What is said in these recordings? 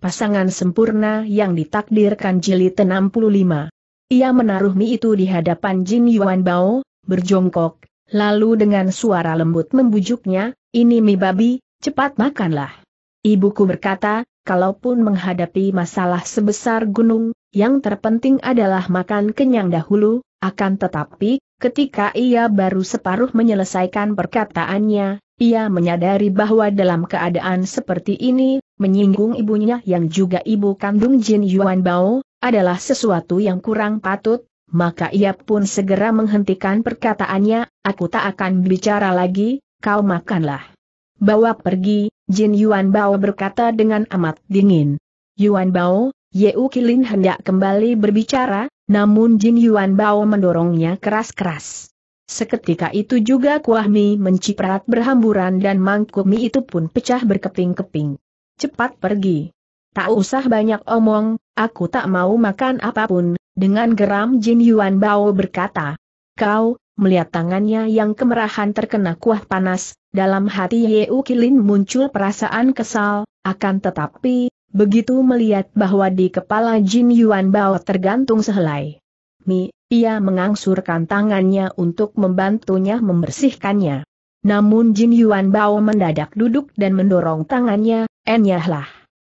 pasangan sempurna yang ditakdirkan jilid 65. Ia menaruh mie itu di hadapan Jin Yuan Bao, berjongkok, lalu dengan suara lembut membujuknya, ini mie babi, cepat makanlah. Ibuku berkata, kalaupun menghadapi masalah sebesar gunung, yang terpenting adalah makan kenyang dahulu, akan tetapi, ketika ia baru separuh menyelesaikan perkataannya, ia menyadari bahwa dalam keadaan seperti ini, menyinggung ibunya yang juga ibu kandung Jin Yuan Bao, adalah sesuatu yang kurang patut, maka ia pun segera menghentikan perkataannya, aku tak akan bicara lagi, kau makanlah. Bawa pergi, Jin Yuan Bao berkata dengan amat dingin. Yuan Bao, Yeu Kilin hendak kembali berbicara, namun Jin Yuan Bao mendorongnya keras-keras. Seketika itu juga kuah mie menciprat berhamburan dan mangkuk mie itu pun pecah berkeping-keping. Cepat pergi. Tak usah banyak omong, aku tak mau makan apapun, dengan geram Jin Yuan Bao berkata. Kau, melihat tangannya yang kemerahan terkena kuah panas, dalam hati Yeu Kilin muncul perasaan kesal, akan tetapi, begitu melihat bahwa di kepala Jin Yuan Bao tergantung sehelai. mie. Ia mengangsurkan tangannya untuk membantunya membersihkannya. Namun Jin Yuan Bao mendadak duduk dan mendorong tangannya, enyahlah.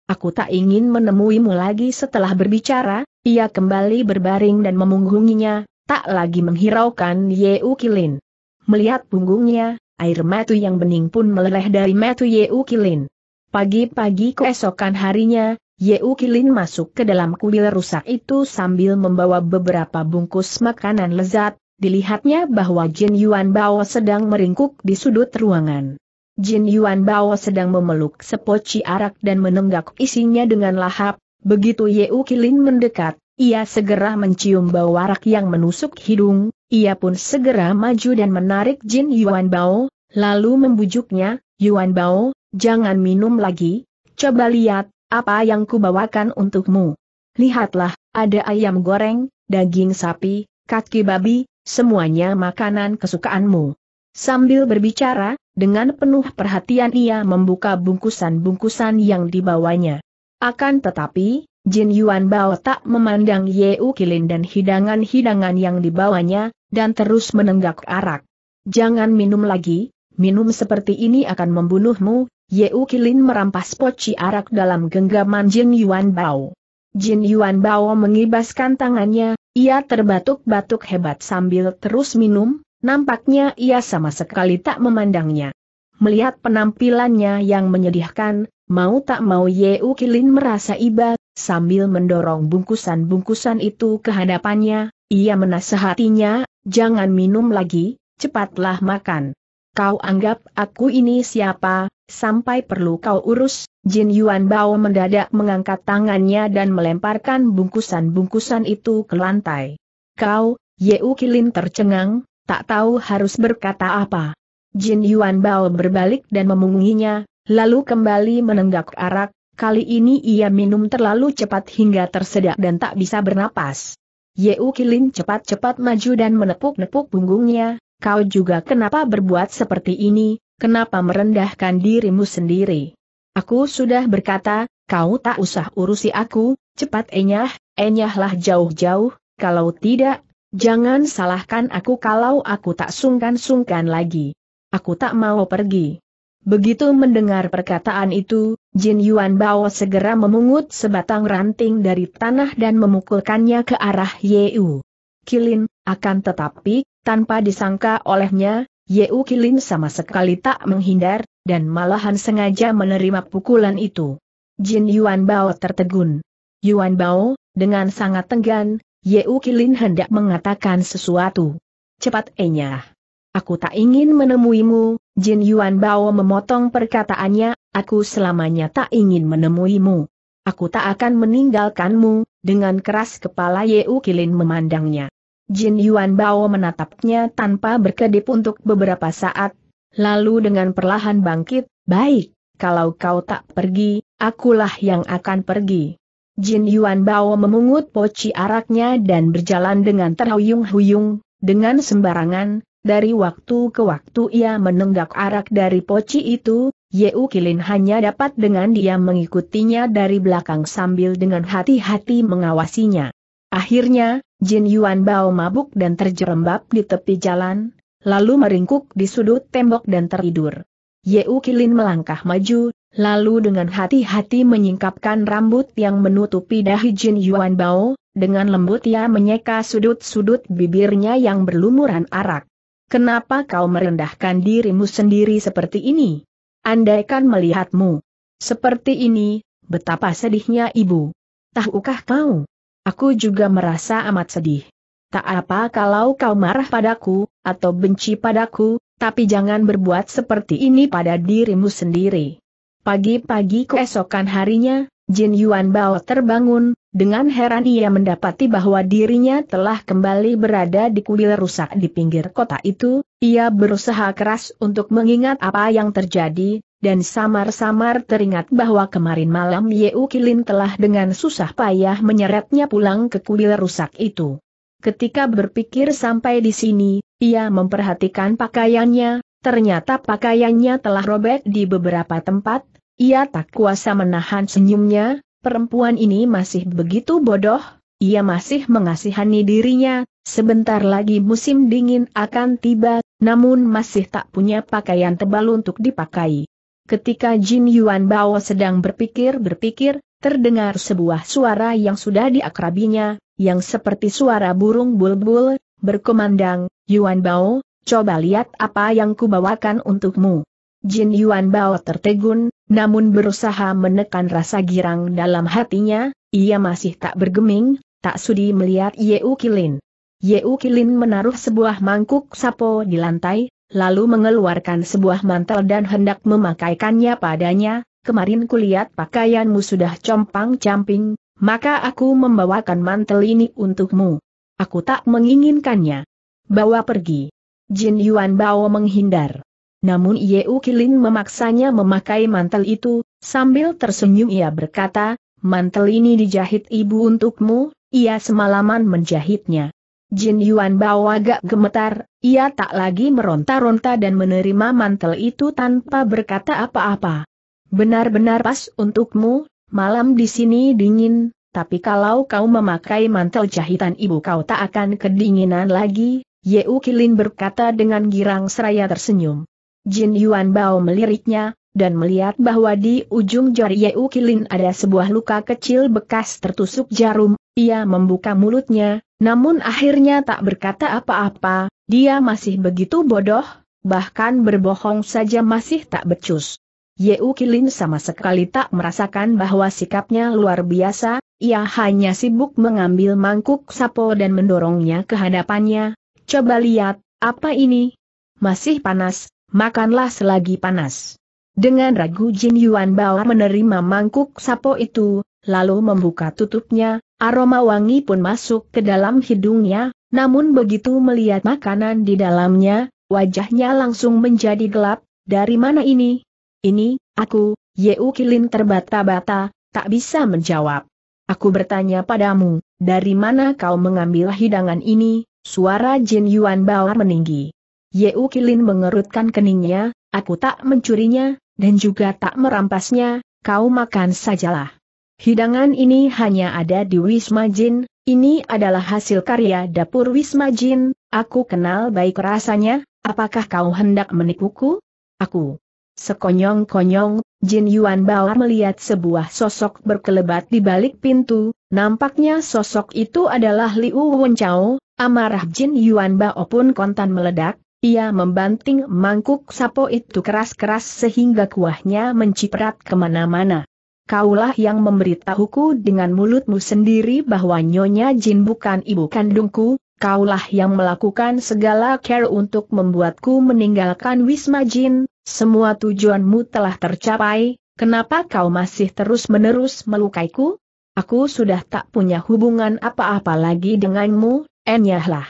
Aku tak ingin menemuimu lagi setelah berbicara, ia kembali berbaring dan memunggunginya, tak lagi menghiraukan Ye U Kilin. Melihat punggungnya, air matu yang bening pun meleleh dari matu U Kilin. Pagi-pagi keesokan harinya, Yeu Kilin masuk ke dalam kuil rusak itu sambil membawa beberapa bungkus makanan lezat, dilihatnya bahwa Jin Yuan Bao sedang meringkuk di sudut ruangan. Jin Yuan Bao sedang memeluk sepoci arak dan menenggak isinya dengan lahap, begitu Yeu Kilin mendekat, ia segera mencium bau arak yang menusuk hidung, ia pun segera maju dan menarik Jin Yuan Bao, lalu membujuknya, Yuan Bao, jangan minum lagi, coba lihat, apa yang kubawakan untukmu? Lihatlah, ada ayam goreng, daging sapi, kaki babi, semuanya makanan kesukaanmu. Sambil berbicara, dengan penuh perhatian ia membuka bungkusan-bungkusan yang dibawanya. Akan tetapi, Jin Yuan Bao tak memandang U Kilin dan hidangan-hidangan yang dibawanya, dan terus menenggak arak. Jangan minum lagi, minum seperti ini akan membunuhmu, Yeu Kilin merampas poci arak dalam genggaman Jin Yuan Bao. Jin Yuan Bao mengibaskan tangannya, ia terbatuk-batuk hebat sambil terus minum, nampaknya ia sama sekali tak memandangnya. Melihat penampilannya yang menyedihkan, mau tak mau Yeu Kilin merasa iba, sambil mendorong bungkusan-bungkusan itu ke hadapannya, ia menasehatinya, jangan minum lagi, cepatlah makan. Kau anggap aku ini siapa, sampai perlu kau urus. Jin Yuan Bao mendadak mengangkat tangannya dan melemparkan bungkusan-bungkusan itu ke lantai. Kau, Yeu Kilin tercengang, tak tahu harus berkata apa. Jin Yuan Bao berbalik dan memungginya, lalu kembali menenggak arak, kali ini ia minum terlalu cepat hingga tersedak dan tak bisa bernapas. Yeu Kilin cepat-cepat maju dan menepuk-nepuk punggungnya, kau juga kenapa berbuat seperti ini, kenapa merendahkan dirimu sendiri? Aku sudah berkata, kau tak usah urusi aku, cepat enyah, enyahlah jauh-jauh, kalau tidak, jangan salahkan aku kalau aku tak sungkan-sungkan lagi. Aku tak mau pergi. Begitu mendengar perkataan itu, Jin Yuan Bao segera memungut sebatang ranting dari tanah dan memukulkannya ke arah Yeu. Kilin, akan tetapi, tanpa disangka olehnya, Yeu Kilin sama sekali tak menghindar, dan malahan sengaja menerima pukulan itu. Jin Yuan Bao tertegun. Yuan Bao, dengan sangat tenggan, Yeu Kilin hendak mengatakan sesuatu. Cepat enyah. Aku tak ingin menemuimu, Jin Yuan Bao memotong perkataannya, aku selamanya tak ingin menemuimu. Aku tak akan meninggalkanmu, dengan keras kepala Yeu Kilin memandangnya. Jin Yuan Bao menatapnya tanpa berkedip untuk beberapa saat, lalu dengan perlahan bangkit, baik, kalau kau tak pergi, akulah yang akan pergi. Jin Yuan Bao memungut poci araknya dan berjalan dengan terhuyung-huyung, dengan sembarangan, dari waktu ke waktu ia menenggak arak dari poci itu, Yeu Kilin hanya dapat dengan diam mengikutinya dari belakang sambil dengan hati-hati mengawasinya. Akhirnya, Jin Yuan Bao mabuk dan terjerembab di tepi jalan, lalu meringkuk di sudut tembok dan tertidur. Ye Kilin melangkah maju, lalu dengan hati-hati menyingkapkan rambut yang menutupi dahi Jin Yuan Bao, dengan lembut ia menyeka sudut-sudut bibirnya yang berlumuran arak. Kenapa kau merendahkan dirimu sendiri seperti ini? Andaikan melihatmu seperti ini, betapa sedihnya ibu. Tahukah kau? Aku juga merasa amat sedih. Tak apa kalau kau marah padaku, atau benci padaku, tapi jangan berbuat seperti ini pada dirimu sendiri. Pagi-pagi keesokan harinya, Jin Yuan Bao terbangun, dengan heran ia mendapati bahwa dirinya telah kembali berada di kuil rusak di pinggir kota itu, ia berusaha keras untuk mengingat apa yang terjadi, dan samar-samar teringat bahwa kemarin malam Yeu Kilin telah dengan susah payah menyeretnya pulang ke kuil rusak itu. Ketika berpikir sampai di sini, ia memperhatikan pakaiannya, ternyata pakaiannya telah robek di beberapa tempat, ia tak kuasa menahan senyumnya, perempuan ini masih begitu bodoh, ia masih mengasihani dirinya, Sebentar lagi musim dingin akan tiba, namun masih tak punya pakaian tebal untuk dipakai. Ketika Jin Yuan Bao sedang berpikir-berpikir, terdengar sebuah suara yang sudah diakrabinya, yang seperti suara burung bulbul, berkumandang, Yuan Bao, coba lihat apa yang kubawakan untukmu. Jin Yuan Bao tertegun, namun berusaha menekan rasa girang dalam hatinya, ia masih tak bergeming, tak sudi melihat Yeu Kilin. Yeu Kilin menaruh sebuah mangkuk sapo di lantai, lalu mengeluarkan sebuah mantel dan hendak memakaikannya padanya, kemarin kulihat pakaianmu sudah compang-camping, maka aku membawakan mantel ini untukmu. Aku tak menginginkannya. Bawa pergi. Jin Yuan Bao menghindar. Namun Yeu Kilin memaksanya memakai mantel itu, sambil tersenyum ia berkata, mantel ini dijahit ibu untukmu, ia semalaman menjahitnya. Jin Yuan Bao agak gemetar, ia tak lagi meronta-ronta dan menerima mantel itu tanpa berkata apa-apa. Benar-benar pas untukmu, malam di sini dingin, tapi kalau kau memakai mantel jahitan ibu kau tak akan kedinginan lagi, Yeu Kilin berkata dengan girang seraya tersenyum. Jin Yuan Bao meliriknya, dan melihat bahwa di ujung jari Yeu Kilin ada sebuah luka kecil bekas tertusuk jarum, ia membuka mulutnya, namun akhirnya tak berkata apa-apa, dia masih begitu bodoh, bahkan berbohong saja masih tak becus. Yeu Kilin sama sekali tak merasakan bahwa sikapnya luar biasa, ia hanya sibuk mengambil mangkuk sapo dan mendorongnya ke hadapannya. Coba lihat, apa ini? Masih panas, makanlah selagi panas. Dengan ragu Jin Yuan Bao menerima mangkuk sapo itu, lalu membuka tutupnya, Aroma wangi pun masuk ke dalam hidungnya, namun begitu melihat makanan di dalamnya, wajahnya langsung menjadi gelap, dari mana ini? Ini, aku, Yeu Kilin terbata-bata, tak bisa menjawab. Aku bertanya padamu, dari mana kau mengambil hidangan ini? Suara Jin Yuan Bao meninggi. Yeu Kilin mengerutkan keningnya, aku tak mencurinya, dan juga tak merampasnya, kau makan sajalah. Hidangan ini hanya ada di Wisma Jin, ini adalah hasil karya dapur Wisma Jin, aku kenal baik rasanya, apakah kau hendak menipuku? Aku. Sekonyong-konyong, Jin Yuan Bao melihat sebuah sosok berkelebat di balik pintu, nampaknya sosok itu adalah Liu Wenchao, amarah Jin Yuan Bao pun kontan meledak, ia membanting mangkuk sapo itu keras-keras sehingga kuahnya menciprat kemana-mana kaulah yang memberitahuku dengan mulutmu sendiri bahwa Nyonya Jin bukan ibu kandungku, kaulah yang melakukan segala care untuk membuatku meninggalkan Wisma Jin, semua tujuanmu telah tercapai, kenapa kau masih terus-menerus melukaiku? Aku sudah tak punya hubungan apa-apa lagi denganmu, enyahlah.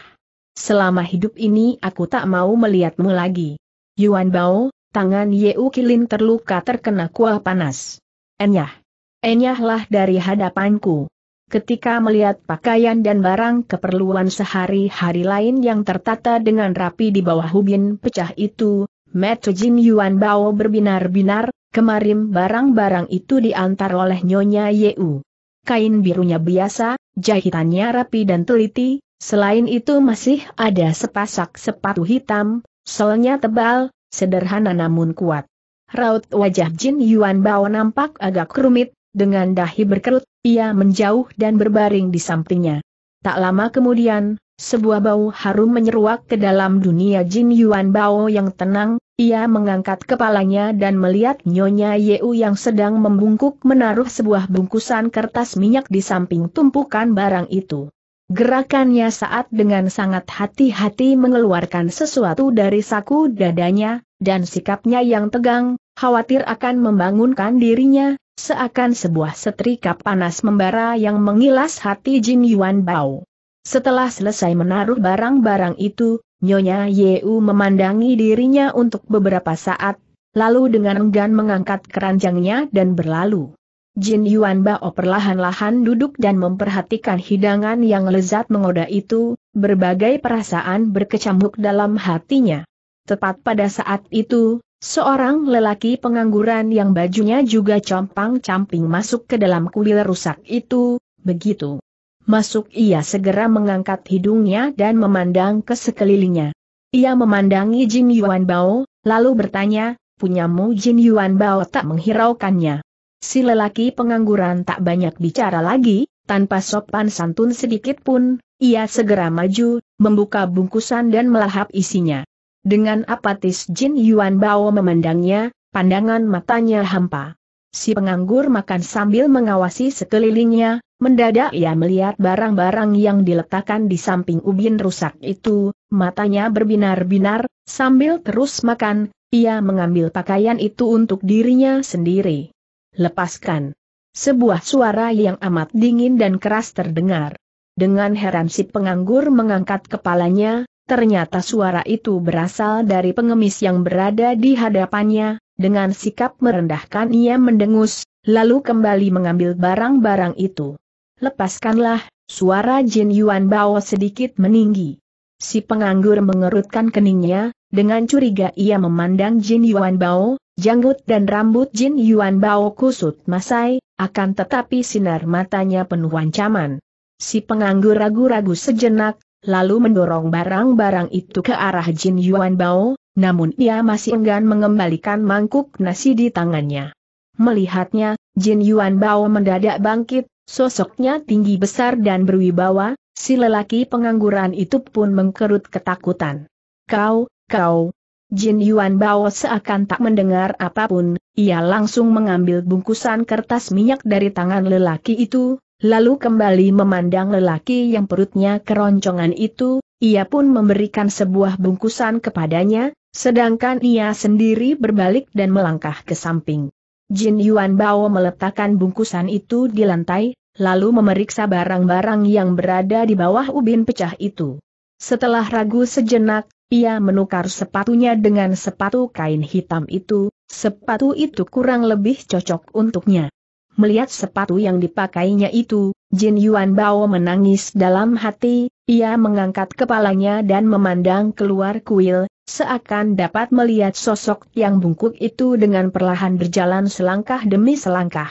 Selama hidup ini aku tak mau melihatmu lagi. Yuan Bao, tangan Yeu Kilin terluka terkena kuah panas. Enyah. Enyahlah dari hadapanku. Ketika melihat pakaian dan barang keperluan sehari-hari lain yang tertata dengan rapi di bawah hubin pecah itu, Metro Jin Yuan Bao berbinar-binar, kemarin barang-barang itu diantar oleh Nyonya Yeu. Kain birunya biasa, jahitannya rapi dan teliti, selain itu masih ada sepasak sepatu hitam, solnya tebal, sederhana namun kuat. Raut wajah Jin Yuan Bao nampak agak kerumit, dengan dahi berkerut, ia menjauh dan berbaring di sampingnya. Tak lama kemudian, sebuah bau harum menyeruak ke dalam dunia Jin Yuan Bao yang tenang, ia mengangkat kepalanya dan melihat Nyonya Yeu yang sedang membungkuk menaruh sebuah bungkusan kertas minyak di samping tumpukan barang itu. Gerakannya saat dengan sangat hati-hati mengeluarkan sesuatu dari saku dadanya, dan sikapnya yang tegang, khawatir akan membangunkan dirinya, seakan sebuah setrika panas membara yang mengilas hati Jin Yuan Bao. Setelah selesai menaruh barang-barang itu, Nyonya Yeu memandangi dirinya untuk beberapa saat, lalu dengan enggan mengangkat keranjangnya dan berlalu. Jin Yuan Bao perlahan-lahan duduk dan memperhatikan hidangan yang lezat mengoda itu, berbagai perasaan berkecamuk dalam hatinya. Tepat pada saat itu, Seorang lelaki pengangguran yang bajunya juga compang-camping masuk ke dalam kuil rusak itu, begitu. Masuk ia segera mengangkat hidungnya dan memandang ke sekelilingnya. Ia memandangi Jin Yuan Bao, lalu bertanya, punyamu Jin Yuan Bao tak menghiraukannya. Si lelaki pengangguran tak banyak bicara lagi, tanpa sopan santun sedikit pun, ia segera maju, membuka bungkusan dan melahap isinya. Dengan apatis Jin Yuan Bao memandangnya, pandangan matanya hampa. Si penganggur makan sambil mengawasi sekelilingnya, mendadak ia melihat barang-barang yang diletakkan di samping ubin rusak itu, matanya berbinar-binar, sambil terus makan, ia mengambil pakaian itu untuk dirinya sendiri. Lepaskan. Sebuah suara yang amat dingin dan keras terdengar. Dengan heran si penganggur mengangkat kepalanya, Ternyata suara itu berasal dari pengemis yang berada di hadapannya, dengan sikap merendahkan ia mendengus, lalu kembali mengambil barang-barang itu. Lepaskanlah, suara Jin Yuan Bao sedikit meninggi. Si penganggur mengerutkan keningnya, dengan curiga ia memandang Jin Yuan Bao, janggut dan rambut Jin Yuan Bao kusut masai, akan tetapi sinar matanya penuh ancaman. Si penganggur ragu-ragu sejenak, lalu mendorong barang-barang itu ke arah Jin Yuan Bao, namun ia masih enggan mengembalikan mangkuk nasi di tangannya. Melihatnya, Jin Yuan Bao mendadak bangkit, sosoknya tinggi besar dan berwibawa, si lelaki pengangguran itu pun mengkerut ketakutan. Kau, kau, Jin Yuan Bao seakan tak mendengar apapun, ia langsung mengambil bungkusan kertas minyak dari tangan lelaki itu, lalu kembali memandang lelaki yang perutnya keroncongan itu, ia pun memberikan sebuah bungkusan kepadanya, sedangkan ia sendiri berbalik dan melangkah ke samping. Jin Yuan Bao meletakkan bungkusan itu di lantai, lalu memeriksa barang-barang yang berada di bawah ubin pecah itu. Setelah ragu sejenak, ia menukar sepatunya dengan sepatu kain hitam itu, sepatu itu kurang lebih cocok untuknya. Melihat sepatu yang dipakainya itu, Jin Yuan Bao menangis dalam hati, ia mengangkat kepalanya dan memandang keluar kuil, seakan dapat melihat sosok yang bungkuk itu dengan perlahan berjalan selangkah demi selangkah.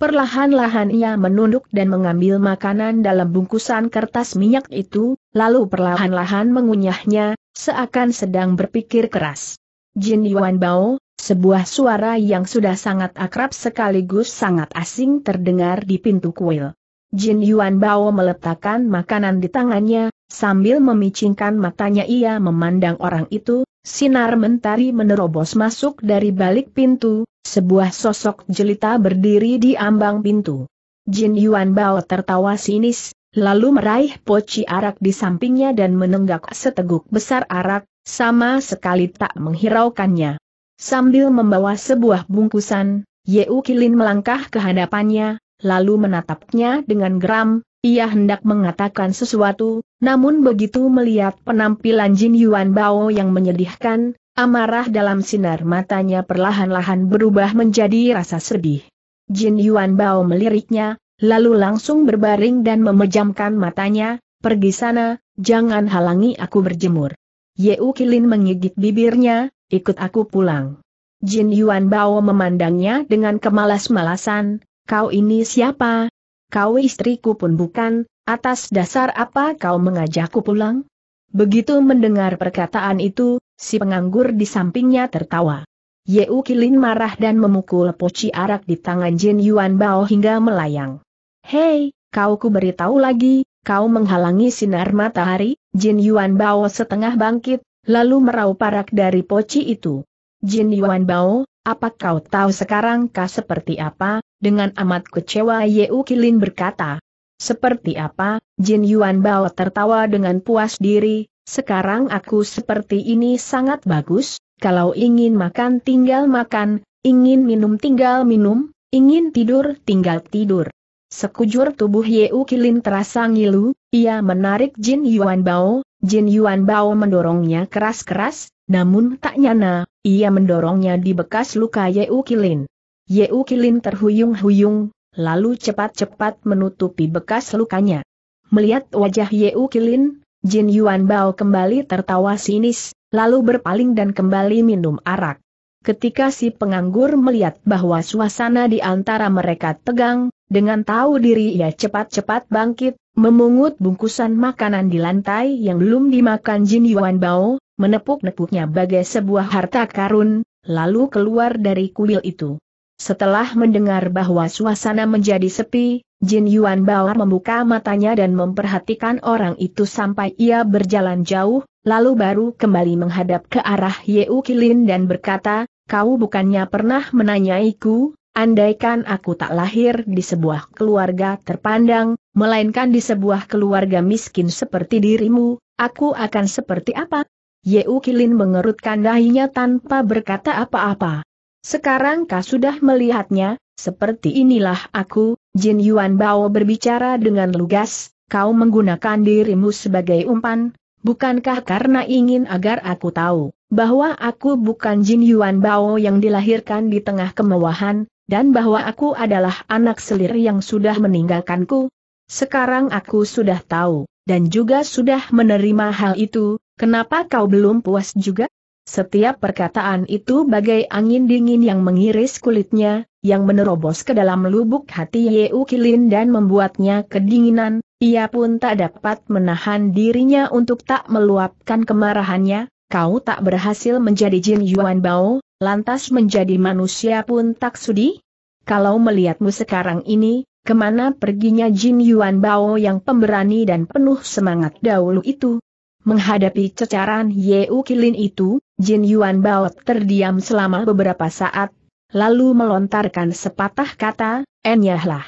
Perlahan-lahan ia menunduk dan mengambil makanan dalam bungkusan kertas minyak itu, lalu perlahan-lahan mengunyahnya, seakan sedang berpikir keras. Jin Yuan Bao, sebuah suara yang sudah sangat akrab sekaligus sangat asing terdengar di pintu kuil. Jin Yuan Bao meletakkan makanan di tangannya, sambil memicingkan matanya ia memandang orang itu, sinar mentari menerobos masuk dari balik pintu, sebuah sosok jelita berdiri di ambang pintu. Jin Yuan Bao tertawa sinis, lalu meraih poci arak di sampingnya dan menenggak seteguk besar arak, sama sekali tak menghiraukannya. Sambil membawa sebuah bungkusan, Yeu Kilin melangkah ke hadapannya, lalu menatapnya dengan geram, ia hendak mengatakan sesuatu, namun begitu melihat penampilan Jin Yuan Bao yang menyedihkan, amarah dalam sinar matanya perlahan-lahan berubah menjadi rasa sedih. Jin Yuan Bao meliriknya, lalu langsung berbaring dan memejamkan matanya, pergi sana, jangan halangi aku berjemur. Yeu Kilin menggigit bibirnya, ikut aku pulang. Jin Yuan Bao memandangnya dengan kemalas-malasan, kau ini siapa? Kau istriku pun bukan, atas dasar apa kau mengajakku pulang? Begitu mendengar perkataan itu, si penganggur di sampingnya tertawa. Yeu Kilin marah dan memukul poci arak di tangan Jin Yuan Bao hingga melayang. Hei, kau ku beritahu lagi, kau menghalangi sinar matahari, Jin Yuan Bao setengah bangkit, lalu merau parak dari poci itu. Jin Yuan Bao, apa kau tahu sekarang kah seperti apa? Dengan amat kecewa Yeu Kilin berkata. Seperti apa? Jin Yuan Bao tertawa dengan puas diri, sekarang aku seperti ini sangat bagus, kalau ingin makan tinggal makan, ingin minum tinggal minum, ingin tidur tinggal tidur. Sekujur tubuh Yeu Kilin terasa ngilu, ia menarik Jin Yuan Bao, Jin Yuan Bao mendorongnya keras-keras, namun tak nyana, ia mendorongnya di bekas luka U Kilin. U Kilin terhuyung-huyung, lalu cepat-cepat menutupi bekas lukanya. Melihat wajah U Kilin, Jin Yuan Bao kembali tertawa sinis, lalu berpaling dan kembali minum arak. Ketika si penganggur melihat bahwa suasana di antara mereka tegang, dengan tahu diri ia cepat-cepat bangkit, memungut bungkusan makanan di lantai yang belum dimakan Jin Yuan Bao, menepuk-nepuknya bagai sebuah harta karun, lalu keluar dari kuil itu. Setelah mendengar bahwa suasana menjadi sepi, Jin Yuan membuka matanya dan memperhatikan orang itu sampai ia berjalan jauh, lalu baru kembali menghadap ke arah Yeu Kilin dan berkata, kau bukannya pernah menanyaiku, andaikan aku tak lahir di sebuah keluarga terpandang, melainkan di sebuah keluarga miskin seperti dirimu, aku akan seperti apa? Yeu Kilin mengerutkan dahinya tanpa berkata apa-apa. Sekarang kau sudah melihatnya, seperti inilah aku, Jin Yuan Bao berbicara dengan lugas, kau menggunakan dirimu sebagai umpan, bukankah karena ingin agar aku tahu bahwa aku bukan Jin Yuan Bao yang dilahirkan di tengah kemewahan, dan bahwa aku adalah anak selir yang sudah meninggalkanku? Sekarang aku sudah tahu, dan juga sudah menerima hal itu, kenapa kau belum puas juga? Setiap perkataan itu bagai angin dingin yang mengiris kulitnya, yang menerobos ke dalam lubuk hati Yeu Kilin dan membuatnya kedinginan, ia pun tak dapat menahan dirinya untuk tak meluapkan kemarahannya, kau tak berhasil menjadi Jin Yuan Bao, lantas menjadi manusia pun tak sudi? Kalau melihatmu sekarang ini, kemana perginya Jin Yuan Bao yang pemberani dan penuh semangat dahulu itu? Menghadapi cecaran Yeu Kilin itu, Jin Yuan Bao terdiam selama beberapa saat, lalu melontarkan sepatah kata, enyahlah.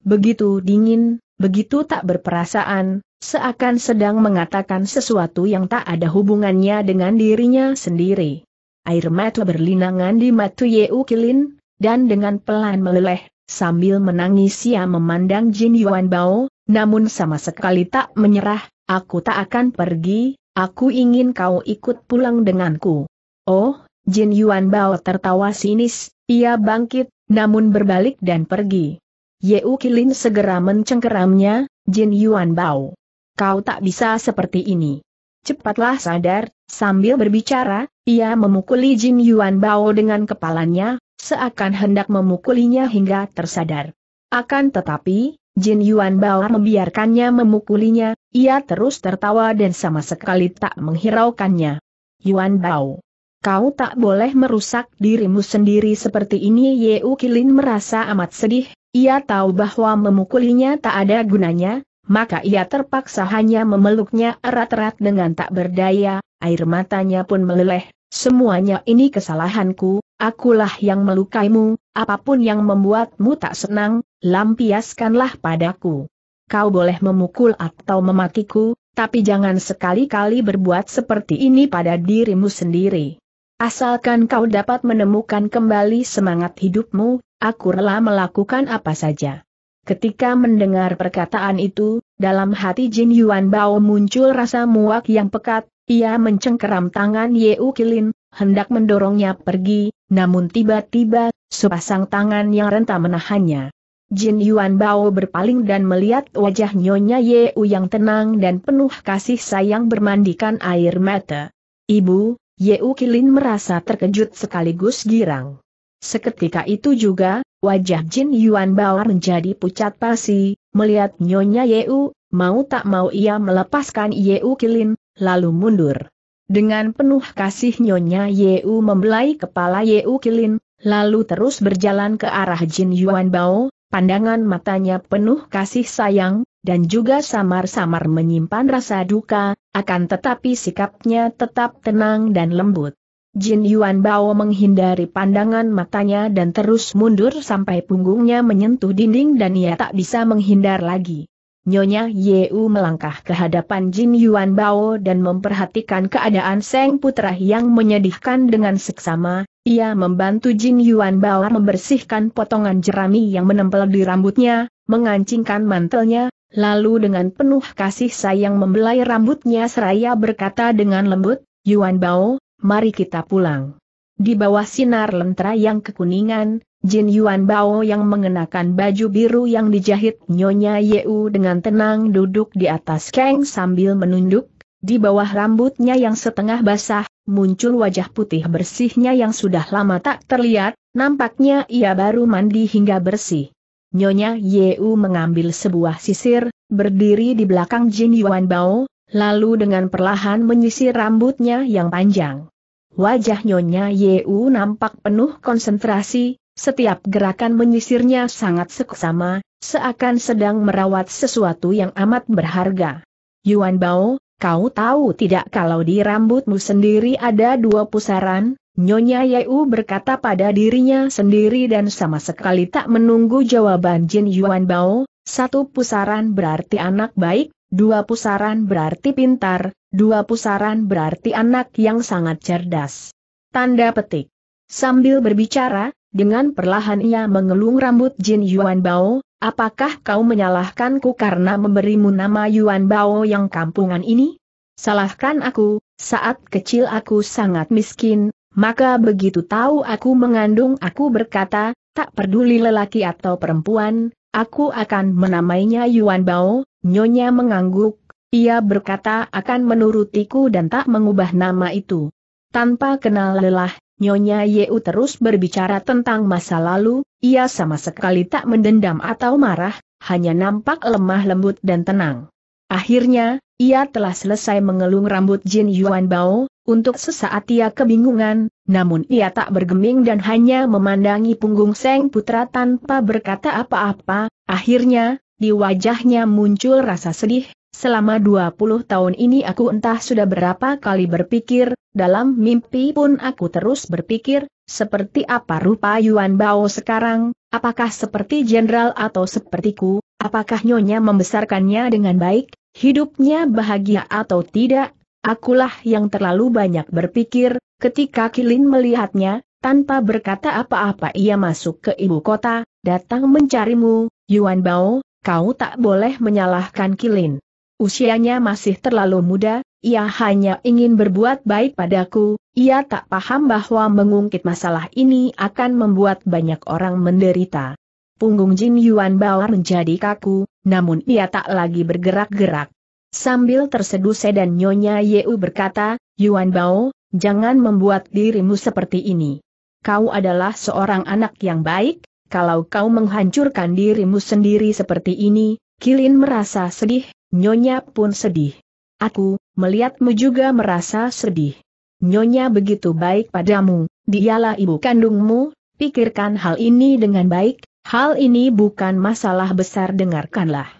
Begitu dingin, begitu tak berperasaan, seakan sedang mengatakan sesuatu yang tak ada hubungannya dengan dirinya sendiri. Air mata berlinangan di mata Yeu Kilin, dan dengan pelan meleleh, sambil menangis ia memandang Jin Yuan Bao, namun sama sekali tak menyerah, aku tak akan pergi, Aku ingin kau ikut pulang denganku. Oh, Jin Yuan Bao tertawa sinis, ia bangkit, namun berbalik dan pergi. Ye Kilin segera mencengkeramnya, Jin Yuan Bao. Kau tak bisa seperti ini. Cepatlah sadar, sambil berbicara, ia memukuli Jin Yuan Bao dengan kepalanya, seakan hendak memukulinya hingga tersadar. Akan tetapi, Jin Yuan Bao membiarkannya memukulinya, ia terus tertawa dan sama sekali tak menghiraukannya. Yuan Bao. Kau tak boleh merusak dirimu sendiri seperti ini Yeu Kilin merasa amat sedih, ia tahu bahwa memukulinya tak ada gunanya, maka ia terpaksa hanya memeluknya erat-erat dengan tak berdaya, air matanya pun meleleh, semuanya ini kesalahanku, Akulah yang melukaimu, apapun yang membuatmu tak senang, lampiaskanlah padaku. Kau boleh memukul atau mematiku, tapi jangan sekali-kali berbuat seperti ini pada dirimu sendiri. Asalkan kau dapat menemukan kembali semangat hidupmu, aku rela melakukan apa saja. Ketika mendengar perkataan itu, dalam hati Jin Yuan Bao muncul rasa muak yang pekat, ia mencengkeram tangan Ye Kilin, hendak mendorongnya pergi, namun tiba-tiba, sepasang tangan yang renta menahannya. Jin Yuan Bao berpaling dan melihat wajah Nyonya Yeu yang tenang dan penuh kasih sayang bermandikan air mata. Ibu, Yeu Kilin merasa terkejut sekaligus girang. Seketika itu juga, wajah Jin Yuan Bao menjadi pucat pasi, melihat Nyonya Yeu, mau tak mau ia melepaskan Yeu Kilin, lalu mundur. Dengan penuh kasih Nyonya Yeu membelai kepala Yeu Kilin, lalu terus berjalan ke arah Jin Yuan Bao, pandangan matanya penuh kasih sayang, dan juga samar-samar menyimpan rasa duka, akan tetapi sikapnya tetap tenang dan lembut. Jin Yuan Bao menghindari pandangan matanya dan terus mundur sampai punggungnya menyentuh dinding dan ia tak bisa menghindar lagi. Nyonya Yeu melangkah ke hadapan Jin Yuan Bao dan memperhatikan keadaan Seng Putra yang menyedihkan dengan seksama, ia membantu Jin Yuan Bao membersihkan potongan jerami yang menempel di rambutnya, mengancingkan mantelnya, lalu dengan penuh kasih sayang membelai rambutnya seraya berkata dengan lembut, Yuan Bao, mari kita pulang. Di bawah sinar lentera yang kekuningan, Jin Yuan Bao yang mengenakan baju biru yang dijahit Nyonya Yeu dengan tenang duduk di atas keng sambil menunduk, di bawah rambutnya yang setengah basah, muncul wajah putih bersihnya yang sudah lama tak terlihat, nampaknya ia baru mandi hingga bersih. Nyonya Yeu mengambil sebuah sisir, berdiri di belakang Jin Yuan Bao, lalu dengan perlahan menyisir rambutnya yang panjang. Wajah Nyonya Yeu nampak penuh konsentrasi, setiap gerakan menyisirnya sangat seksama, seakan sedang merawat sesuatu yang amat berharga. Yuan Bao, kau tahu tidak kalau di rambutmu sendiri ada dua pusaran? Nyonya Yeu berkata pada dirinya sendiri dan sama sekali tak menunggu jawaban Jin Yuan Bao, satu pusaran berarti anak baik, dua pusaran berarti pintar, dua pusaran berarti anak yang sangat cerdas. Tanda petik. Sambil berbicara, dengan perlahan ia mengelung rambut Jin Yuan Bao, apakah kau menyalahkanku karena memberimu nama Yuan Bao yang kampungan ini? Salahkan aku, saat kecil aku sangat miskin, maka begitu tahu aku mengandung aku berkata, tak peduli lelaki atau perempuan, aku akan menamainya Yuan Bao, Nyonya mengangguk, ia berkata akan menurutiku dan tak mengubah nama itu. Tanpa kenal lelah, Nyonya Yeu terus berbicara tentang masa lalu, ia sama sekali tak mendendam atau marah, hanya nampak lemah lembut dan tenang. Akhirnya, ia telah selesai mengelung rambut Jin Yuan Bao, untuk sesaat ia kebingungan, namun ia tak bergeming dan hanya memandangi punggung Seng Putra tanpa berkata apa-apa, akhirnya, di wajahnya muncul rasa sedih, Selama 20 tahun ini aku entah sudah berapa kali berpikir, dalam mimpi pun aku terus berpikir, seperti apa rupa Yuan Bao sekarang, apakah seperti jenderal atau sepertiku, apakah nyonya membesarkannya dengan baik, hidupnya bahagia atau tidak, akulah yang terlalu banyak berpikir, ketika Kilin melihatnya, tanpa berkata apa-apa ia masuk ke ibu kota, datang mencarimu, Yuan Bao, kau tak boleh menyalahkan Kilin. Usianya masih terlalu muda, ia hanya ingin berbuat baik padaku, ia tak paham bahwa mengungkit masalah ini akan membuat banyak orang menderita. Punggung Jin Yuan Bawar menjadi kaku, namun ia tak lagi bergerak-gerak. Sambil terseduh dan Nyonya Yeu berkata, Yuan Bao, jangan membuat dirimu seperti ini. Kau adalah seorang anak yang baik, kalau kau menghancurkan dirimu sendiri seperti ini, Kilin merasa sedih, Nyonya pun sedih. Aku, melihatmu juga merasa sedih. Nyonya begitu baik padamu, dialah ibu kandungmu, pikirkan hal ini dengan baik, hal ini bukan masalah besar dengarkanlah.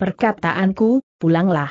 Perkataanku, pulanglah.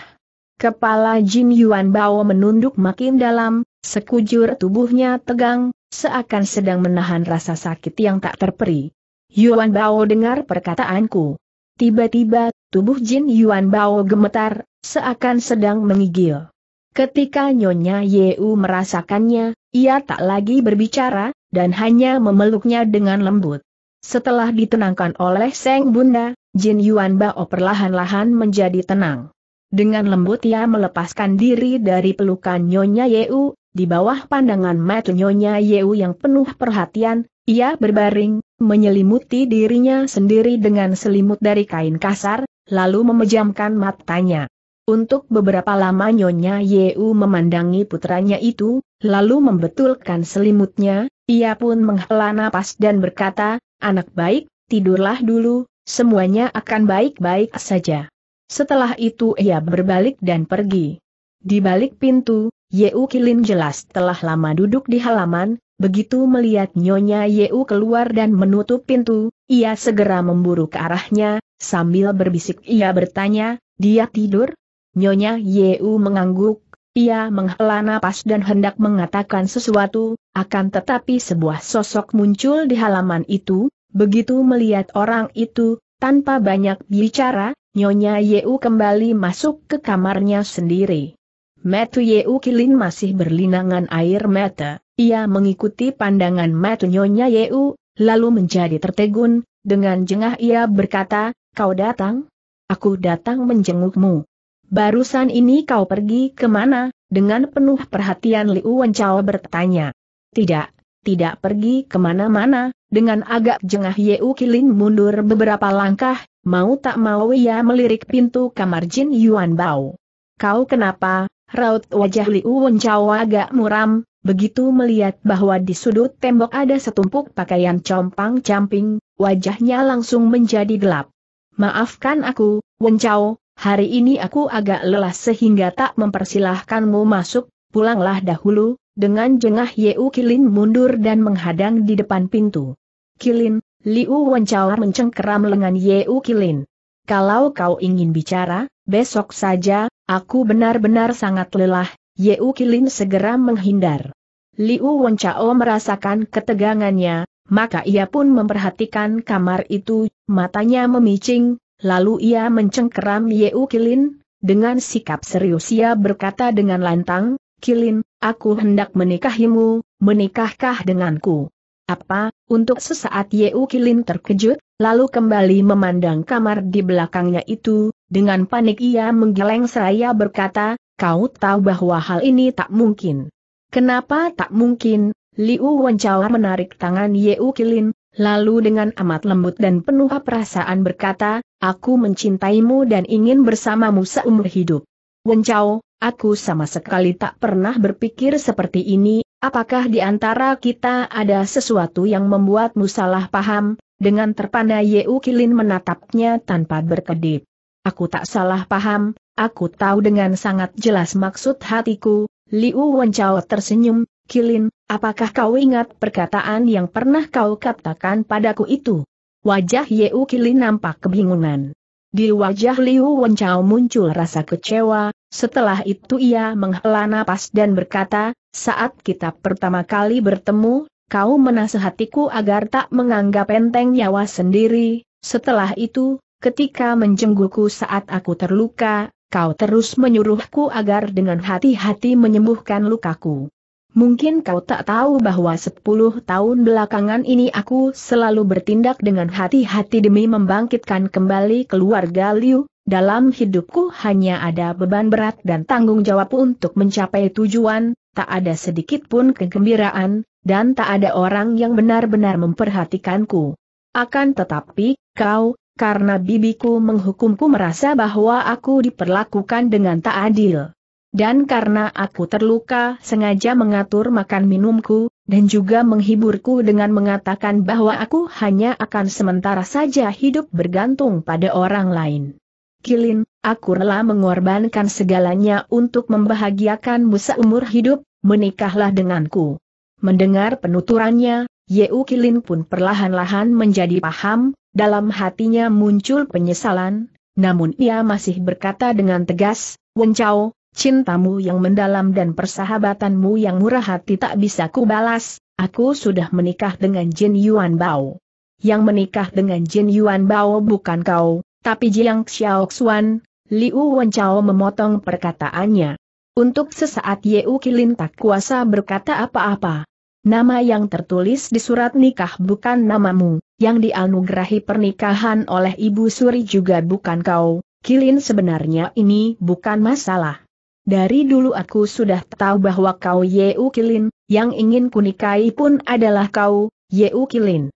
Kepala Jin Yuan Bao menunduk makin dalam, sekujur tubuhnya tegang, seakan sedang menahan rasa sakit yang tak terperi. Yuan Bao dengar perkataanku. Tiba-tiba, tubuh Jin Yuan Bao gemetar, seakan sedang mengigil. Ketika Nyonya Yeu merasakannya, ia tak lagi berbicara, dan hanya memeluknya dengan lembut. Setelah ditenangkan oleh Seng Bunda, Jin Yuan Bao perlahan-lahan menjadi tenang. Dengan lembut ia melepaskan diri dari pelukan Nyonya Yeu, di bawah pandangan mata Nyonya Yeu yang penuh perhatian, ia berbaring, menyelimuti dirinya sendiri dengan selimut dari kain kasar, lalu memejamkan matanya. Untuk beberapa lama Nyonya Yeu memandangi putranya itu, lalu membetulkan selimutnya, ia pun menghela napas dan berkata, anak baik, tidurlah dulu, semuanya akan baik-baik saja. Setelah itu ia berbalik dan pergi. Di balik pintu, Yeu Kilin jelas telah lama duduk di halaman, Begitu melihat Nyonya Yeu keluar dan menutup pintu, ia segera memburu ke arahnya, sambil berbisik ia bertanya, dia tidur? Nyonya Yeu mengangguk, ia menghela napas dan hendak mengatakan sesuatu, akan tetapi sebuah sosok muncul di halaman itu, begitu melihat orang itu, tanpa banyak bicara, Nyonya Yeu kembali masuk ke kamarnya sendiri. Metu Yeu Kilin masih berlinangan air mata. Ia mengikuti pandangan mata Nyonya Yeu, lalu menjadi tertegun, dengan jengah ia berkata, kau datang? Aku datang menjengukmu. Barusan ini kau pergi kemana? Dengan penuh perhatian Liu Wencao bertanya. Tidak, tidak pergi kemana-mana, dengan agak jengah Yeu Kilin mundur beberapa langkah, mau tak mau ia melirik pintu kamar Jin Yuan Bao. Kau kenapa, Raut wajah Liu Wencao agak muram, begitu melihat bahwa di sudut tembok ada setumpuk pakaian compang-camping, wajahnya langsung menjadi gelap. Maafkan aku, Wencao, hari ini aku agak lelah sehingga tak mempersilahkanmu masuk, pulanglah dahulu, dengan jengah Yeu Kilin mundur dan menghadang di depan pintu. Kilin, Liu Wencao mencengkeram lengan Yeu Kilin kalau kau ingin bicara, besok saja, aku benar-benar sangat lelah, Yeu Kilin segera menghindar. Liu Wenchao merasakan ketegangannya, maka ia pun memperhatikan kamar itu, matanya memicing, lalu ia mencengkeram Yeu Kilin, dengan sikap serius ia berkata dengan lantang, Kilin, aku hendak menikahimu, menikahkah denganku? Apa, untuk sesaat Yeu Kilin terkejut, lalu kembali memandang kamar di belakangnya itu, dengan panik ia menggeleng seraya berkata, kau tahu bahwa hal ini tak mungkin. Kenapa tak mungkin? Liu Wencao menarik tangan Yeu Kilin, lalu dengan amat lembut dan penuh perasaan berkata, aku mencintaimu dan ingin bersamamu seumur hidup. Wencao, aku sama sekali tak pernah berpikir seperti ini, Apakah di antara kita ada sesuatu yang membuatmu salah paham? Dengan terpana Yeu Kilin menatapnya tanpa berkedip. Aku tak salah paham, aku tahu dengan sangat jelas maksud hatiku, Liu Wenchao tersenyum, Kilin, apakah kau ingat perkataan yang pernah kau katakan padaku itu? Wajah Yeu Kilin nampak kebingungan. Di wajah Liu Wenchao muncul rasa kecewa, setelah itu ia menghela napas dan berkata, saat kita pertama kali bertemu, kau menasehatiku agar tak menganggap enteng nyawa sendiri, setelah itu, ketika menjengguku saat aku terluka, kau terus menyuruhku agar dengan hati-hati menyembuhkan lukaku. Mungkin kau tak tahu bahwa sepuluh tahun belakangan ini aku selalu bertindak dengan hati-hati demi membangkitkan kembali keluarga Liu, dalam hidupku hanya ada beban berat dan tanggung jawab untuk mencapai tujuan, tak ada sedikit pun kegembiraan, dan tak ada orang yang benar-benar memperhatikanku. Akan tetapi, kau, karena bibiku menghukumku merasa bahwa aku diperlakukan dengan tak adil. Dan karena aku terluka sengaja mengatur makan minumku, dan juga menghiburku dengan mengatakan bahwa aku hanya akan sementara saja hidup bergantung pada orang lain. Kilin, aku rela mengorbankan segalanya untuk membahagiakanmu seumur hidup, menikahlah denganku. Mendengar penuturannya, Yeu Kilin pun perlahan-lahan menjadi paham, dalam hatinya muncul penyesalan, namun ia masih berkata dengan tegas, Wencau, cintamu yang mendalam dan persahabatanmu yang murah hati tak bisa kubalas, aku sudah menikah dengan Jin Yuan Bao. Yang menikah dengan Jin Yuan Bao bukan kau, tapi Jiang Xiaoxuan, Liu Wenchao memotong perkataannya. Untuk sesaat Yeu Kilin tak kuasa berkata apa-apa. Nama yang tertulis di surat nikah bukan namamu, yang dianugerahi pernikahan oleh Ibu Suri juga bukan kau, Kilin sebenarnya ini bukan masalah. Dari dulu aku sudah tahu bahwa kau Yeu Kilin, yang ingin kunikahi pun adalah kau, Yeu Kilin.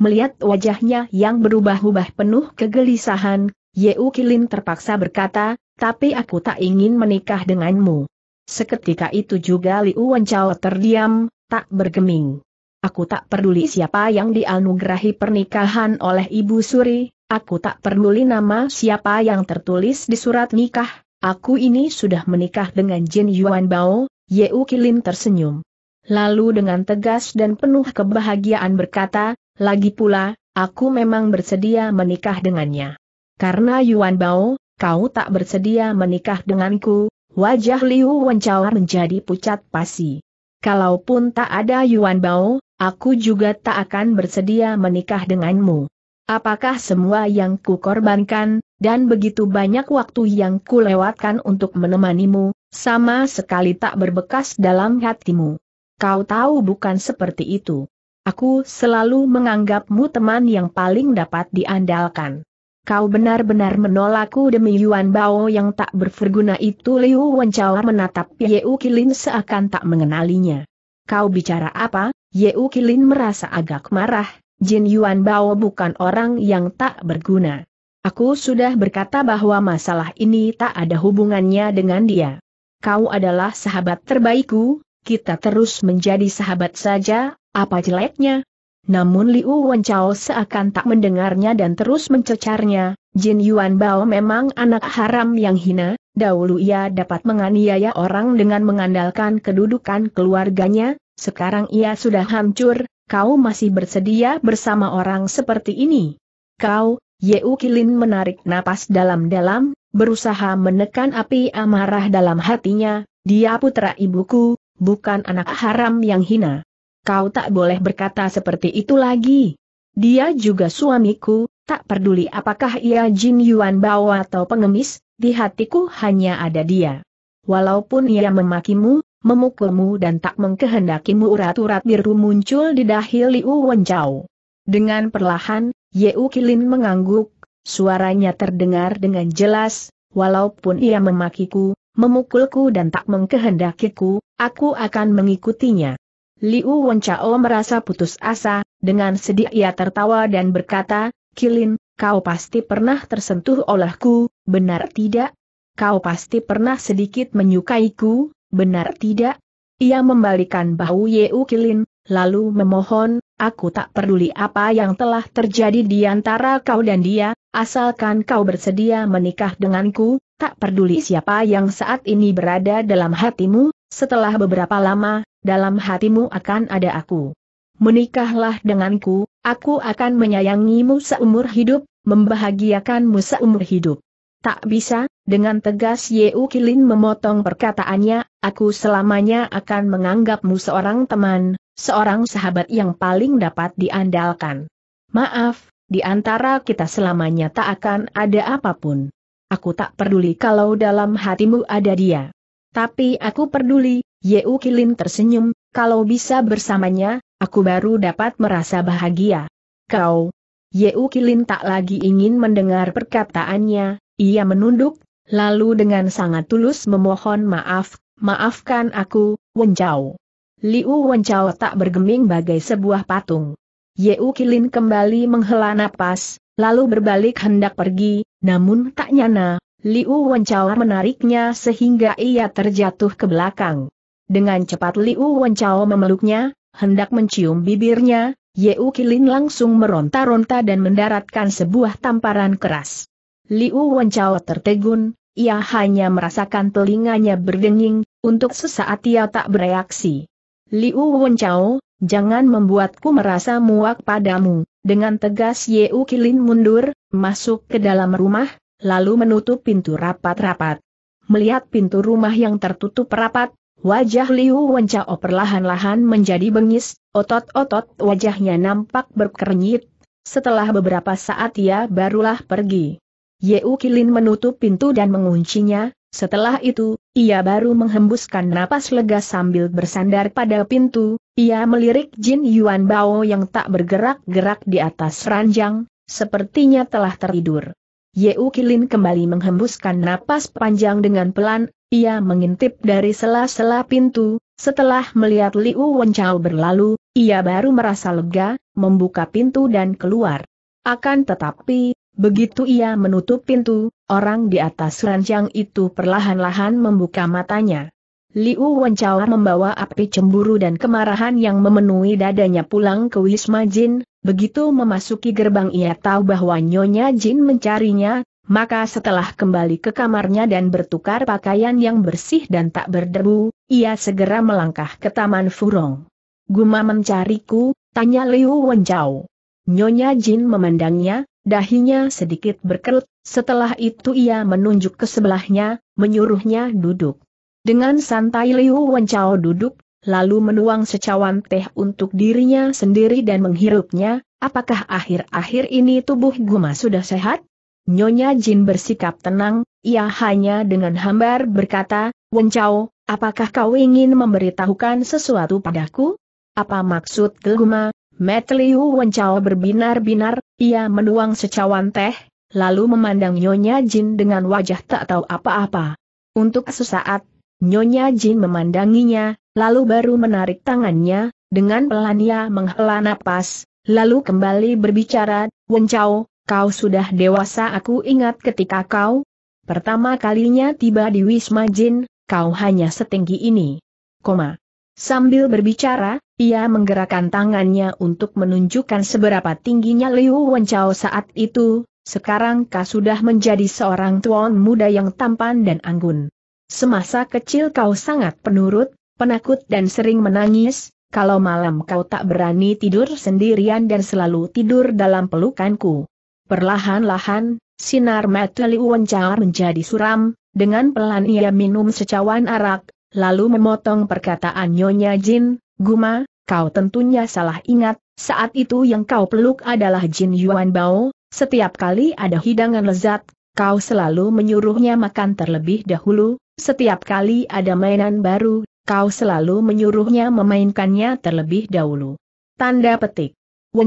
Melihat wajahnya yang berubah-ubah penuh kegelisahan, Yeu Kilin terpaksa berkata, tapi aku tak ingin menikah denganmu. Seketika itu juga Liu Wenchao terdiam, tak bergeming. Aku tak peduli siapa yang dianugerahi pernikahan oleh Ibu Suri, aku tak peduli nama siapa yang tertulis di surat nikah, aku ini sudah menikah dengan Jin Yuan Bao, Yeu Kilin tersenyum. Lalu dengan tegas dan penuh kebahagiaan berkata, lagi pula, aku memang bersedia menikah dengannya. Karena Yuan Bao, kau tak bersedia menikah denganku, wajah Liu Wencao menjadi pucat pasi. Kalaupun tak ada Yuan Bao, aku juga tak akan bersedia menikah denganmu. Apakah semua yang korbankan dan begitu banyak waktu yang ku kulewatkan untuk menemanimu, sama sekali tak berbekas dalam hatimu? Kau tahu bukan seperti itu. Aku selalu menganggapmu teman yang paling dapat diandalkan. Kau benar-benar menolakku demi Yuan Bao yang tak berguna itu Liu Wenchao menatap Yeu Kilin seakan tak mengenalinya. Kau bicara apa? Yeu Kilin merasa agak marah, Jin Yuan Bao bukan orang yang tak berguna. Aku sudah berkata bahwa masalah ini tak ada hubungannya dengan dia. Kau adalah sahabat terbaikku, kita terus menjadi sahabat saja, apa jeleknya? Namun Liu Wenchao seakan tak mendengarnya dan terus mencecarnya, Jin Yuan Bao memang anak haram yang hina, dahulu ia dapat menganiaya orang dengan mengandalkan kedudukan keluarganya, sekarang ia sudah hancur, kau masih bersedia bersama orang seperti ini. Kau, Yeu Kilin menarik napas dalam-dalam, berusaha menekan api amarah dalam hatinya, dia putra ibuku, bukan anak haram yang hina kau tak boleh berkata seperti itu lagi. Dia juga suamiku, tak peduli apakah ia Jin Yuan Bao atau pengemis, di hatiku hanya ada dia. Walaupun ia memakimu, memukulmu dan tak mengkehendakimu urat-urat biru muncul di dahi Liu Wenjau. Dengan perlahan, Yeu Kilin mengangguk, suaranya terdengar dengan jelas, walaupun ia memakiku, memukulku dan tak mengkehendakiku, aku akan mengikutinya. Liu Wencao merasa putus asa, dengan sedih ia tertawa dan berkata, Kilin, kau pasti pernah tersentuh olehku, benar tidak? Kau pasti pernah sedikit menyukaiku, benar tidak? Ia membalikan bahu Yeu Kilin, lalu memohon, aku tak peduli apa yang telah terjadi di antara kau dan dia, asalkan kau bersedia menikah denganku, tak peduli siapa yang saat ini berada dalam hatimu, setelah beberapa lama, dalam hatimu akan ada aku. Menikahlah denganku, aku akan menyayangimu seumur hidup, membahagiakanmu seumur hidup. Tak bisa, dengan tegas Yeu Kilin memotong perkataannya, aku selamanya akan menganggapmu seorang teman, seorang sahabat yang paling dapat diandalkan. Maaf, di antara kita selamanya tak akan ada apapun. Aku tak peduli kalau dalam hatimu ada dia. Tapi aku peduli, Yeu Kilin tersenyum, kalau bisa bersamanya, aku baru dapat merasa bahagia. Kau, Yeu Kilin tak lagi ingin mendengar perkataannya, ia menunduk, lalu dengan sangat tulus memohon maaf, maafkan aku, Wenjau. Liu Wenjau tak bergeming bagai sebuah patung. Yeu Kilin kembali menghela napas, lalu berbalik hendak pergi, namun tak nyana, Liu Wenjau menariknya sehingga ia terjatuh ke belakang. Dengan cepat Liu Wenchao memeluknya, hendak mencium bibirnya, Yeu Kilin langsung meronta-ronta dan mendaratkan sebuah tamparan keras. Liu Wenchao tertegun, ia hanya merasakan telinganya berdenging, untuk sesaat ia tak bereaksi. Liu Wenchao, jangan membuatku merasa muak padamu, dengan tegas Yeu Kilin mundur, masuk ke dalam rumah, lalu menutup pintu rapat-rapat. Melihat pintu rumah yang tertutup rapat, Wajah Liu Wencao perlahan-lahan menjadi bengis, otot-otot wajahnya nampak berkernyit. Setelah beberapa saat ia barulah pergi. Ye Kilin menutup pintu dan menguncinya, setelah itu, ia baru menghembuskan napas lega sambil bersandar pada pintu, ia melirik Jin Yuan Bao yang tak bergerak-gerak di atas ranjang, sepertinya telah tertidur. Ye Kilin kembali menghembuskan napas panjang dengan pelan, ia mengintip dari sela-sela pintu, setelah melihat Liu Wenchao berlalu, ia baru merasa lega, membuka pintu dan keluar. Akan tetapi, begitu ia menutup pintu, orang di atas ranjang itu perlahan-lahan membuka matanya. Liu Wenchao membawa api cemburu dan kemarahan yang memenuhi dadanya pulang ke Wisma Jin, begitu memasuki gerbang ia tahu bahwa Nyonya Jin mencarinya, maka setelah kembali ke kamarnya dan bertukar pakaian yang bersih dan tak berdebu, ia segera melangkah ke Taman Furong. Guma mencariku, tanya Liu Wenjau. Nyonya Jin memandangnya, dahinya sedikit berkerut, setelah itu ia menunjuk ke sebelahnya, menyuruhnya duduk. Dengan santai Liu Wenjau duduk, lalu menuang secawan teh untuk dirinya sendiri dan menghirupnya, apakah akhir-akhir ini tubuh Guma sudah sehat? Nyonya Jin bersikap tenang, ia hanya dengan hambar berkata, Wencau, apakah kau ingin memberitahukan sesuatu padaku? Apa maksud keguma? Metliu Wencau berbinar-binar, ia menuang secawan teh, lalu memandang Nyonya Jin dengan wajah tak tahu apa-apa. Untuk sesaat, Nyonya Jin memandanginya, lalu baru menarik tangannya, dengan pelan ia menghela napas, lalu kembali berbicara, Wencau, kau sudah dewasa aku ingat ketika kau pertama kalinya tiba di Wisma Jin, kau hanya setinggi ini. Koma. Sambil berbicara, ia menggerakkan tangannya untuk menunjukkan seberapa tingginya Liu Wenchao saat itu, sekarang kau sudah menjadi seorang tuan muda yang tampan dan anggun. Semasa kecil kau sangat penurut, penakut dan sering menangis, kalau malam kau tak berani tidur sendirian dan selalu tidur dalam pelukanku. Perlahan-lahan, sinar mata Liu menjadi suram, dengan pelan ia minum secawan arak, lalu memotong perkataan Nyonya Jin, Guma, kau tentunya salah ingat, saat itu yang kau peluk adalah Jin Yuan Bao, setiap kali ada hidangan lezat, kau selalu menyuruhnya makan terlebih dahulu, setiap kali ada mainan baru, kau selalu menyuruhnya memainkannya terlebih dahulu. Tanda petik.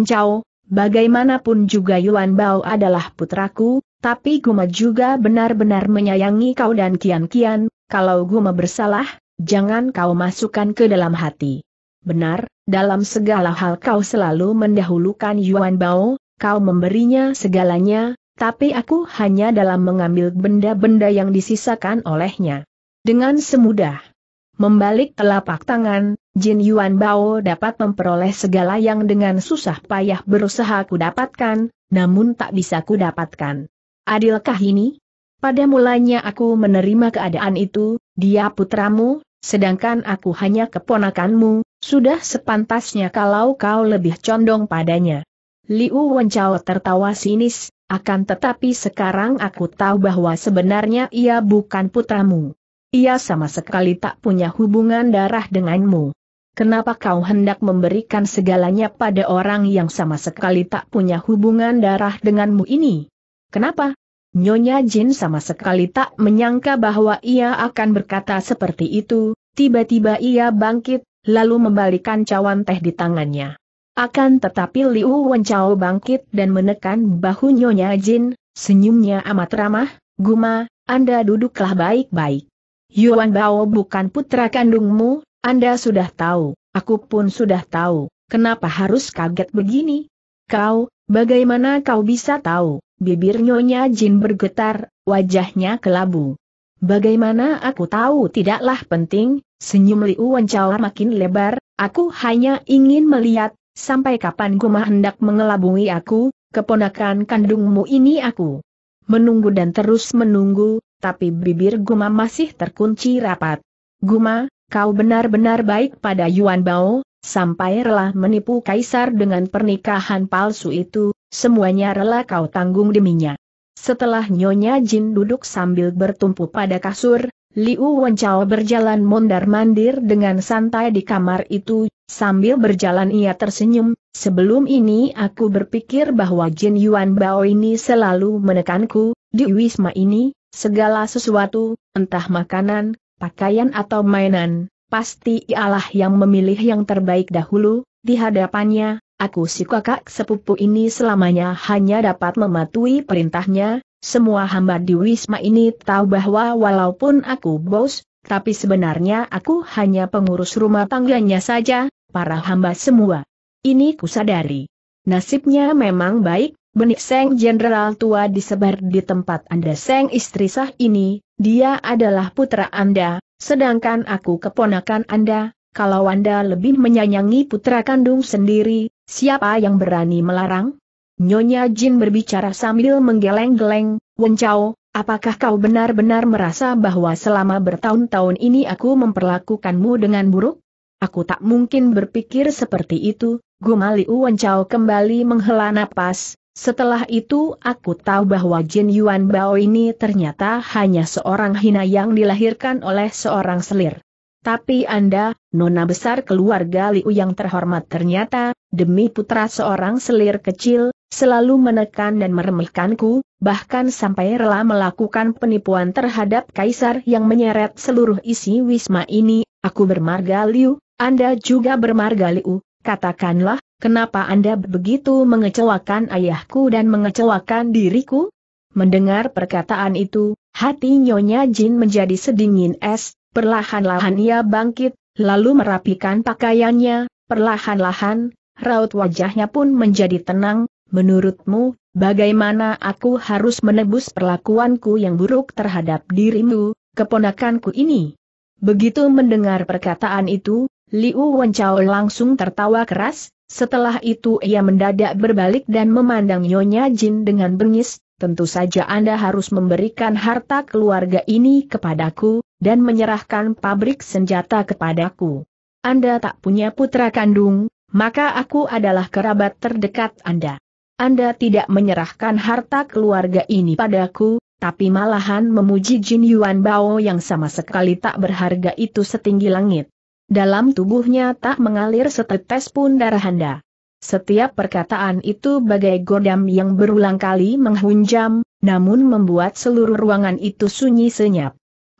Chao, Bagaimanapun juga Yuan Bao adalah putraku, tapi Guma juga benar-benar menyayangi kau dan Kian Kian, kalau Guma bersalah, jangan kau masukkan ke dalam hati. Benar, dalam segala hal kau selalu mendahulukan Yuan Bao, kau memberinya segalanya, tapi aku hanya dalam mengambil benda-benda yang disisakan olehnya. Dengan semudah Membalik telapak tangan, Jin Yuan Bao dapat memperoleh segala yang dengan susah payah berusaha kudapatkan, namun tak bisa kudapatkan. Adilkah ini? Pada mulanya aku menerima keadaan itu, dia putramu, sedangkan aku hanya keponakanmu, sudah sepantasnya kalau kau lebih condong padanya. Liu Wenchao tertawa sinis, akan tetapi sekarang aku tahu bahwa sebenarnya ia bukan putramu. Ia sama sekali tak punya hubungan darah denganmu. Kenapa kau hendak memberikan segalanya pada orang yang sama sekali tak punya hubungan darah denganmu ini? Kenapa? Nyonya Jin sama sekali tak menyangka bahwa ia akan berkata seperti itu, tiba-tiba ia bangkit, lalu membalikan cawan teh di tangannya. Akan tetapi Liu Wenchao bangkit dan menekan bahu Nyonya Jin, senyumnya amat ramah, Guma, Anda duduklah baik-baik. Yuan Bao bukan putra kandungmu, Anda sudah tahu, aku pun sudah tahu, kenapa harus kaget begini? Kau, bagaimana kau bisa tahu? Bibir Nyonya Jin bergetar, wajahnya kelabu. Bagaimana aku tahu tidaklah penting, senyum Liu Wencaur makin lebar, aku hanya ingin melihat, sampai kapan Guma hendak mengelabui aku, keponakan kandungmu ini aku. Menunggu dan terus menunggu, tapi bibir Guma masih terkunci rapat. Guma, kau benar-benar baik pada Yuan Bao, sampai rela menipu kaisar dengan pernikahan palsu itu, semuanya rela kau tanggung deminya. Setelah Nyonya Jin duduk sambil bertumpu pada kasur, Liu Wenchao berjalan mondar-mandir dengan santai di kamar itu, sambil berjalan ia tersenyum, sebelum ini aku berpikir bahwa Jin Yuan Bao ini selalu menekanku, di Wisma ini, Segala sesuatu, entah makanan, pakaian atau mainan, pasti ialah yang memilih yang terbaik dahulu, di hadapannya, aku si kakak sepupu ini selamanya hanya dapat mematuhi perintahnya, semua hamba di Wisma ini tahu bahwa walaupun aku bos, tapi sebenarnya aku hanya pengurus rumah tangganya saja, para hamba semua. Ini kusadari. Nasibnya memang baik, Benih Seng Jenderal Tua disebar di tempat Anda Seng istri sah ini, dia adalah putra Anda, sedangkan aku keponakan Anda, kalau Anda lebih menyayangi putra kandung sendiri, siapa yang berani melarang? Nyonya Jin berbicara sambil menggeleng-geleng, Wencau, apakah kau benar-benar merasa bahwa selama bertahun-tahun ini aku memperlakukanmu dengan buruk? Aku tak mungkin berpikir seperti itu, Gumali Wencau kembali menghela napas, setelah itu aku tahu bahwa Jin Yuan Bao ini ternyata hanya seorang hina yang dilahirkan oleh seorang selir. Tapi Anda, nona besar keluarga Liu yang terhormat ternyata, demi putra seorang selir kecil, selalu menekan dan meremehkanku, bahkan sampai rela melakukan penipuan terhadap kaisar yang menyeret seluruh isi wisma ini, aku bermarga Liu, Anda juga bermarga Liu, katakanlah, Kenapa Anda begitu mengecewakan ayahku dan mengecewakan diriku? Mendengar perkataan itu, hati Nyonya Jin menjadi sedingin es, perlahan-lahan ia bangkit, lalu merapikan pakaiannya, perlahan-lahan, raut wajahnya pun menjadi tenang, menurutmu, bagaimana aku harus menebus perlakuanku yang buruk terhadap dirimu, keponakanku ini? Begitu mendengar perkataan itu, Liu Wencao langsung tertawa keras, setelah itu ia mendadak berbalik dan memandang Nyonya Jin dengan bengis, tentu saja Anda harus memberikan harta keluarga ini kepadaku, dan menyerahkan pabrik senjata kepadaku. Anda tak punya putra kandung, maka aku adalah kerabat terdekat Anda. Anda tidak menyerahkan harta keluarga ini padaku, tapi malahan memuji Jin Yuan Bao yang sama sekali tak berharga itu setinggi langit. Dalam tubuhnya tak mengalir setetes pun darah handa. Setiap perkataan itu bagai godam yang berulang kali menghunjam, namun membuat seluruh ruangan itu sunyi senyap.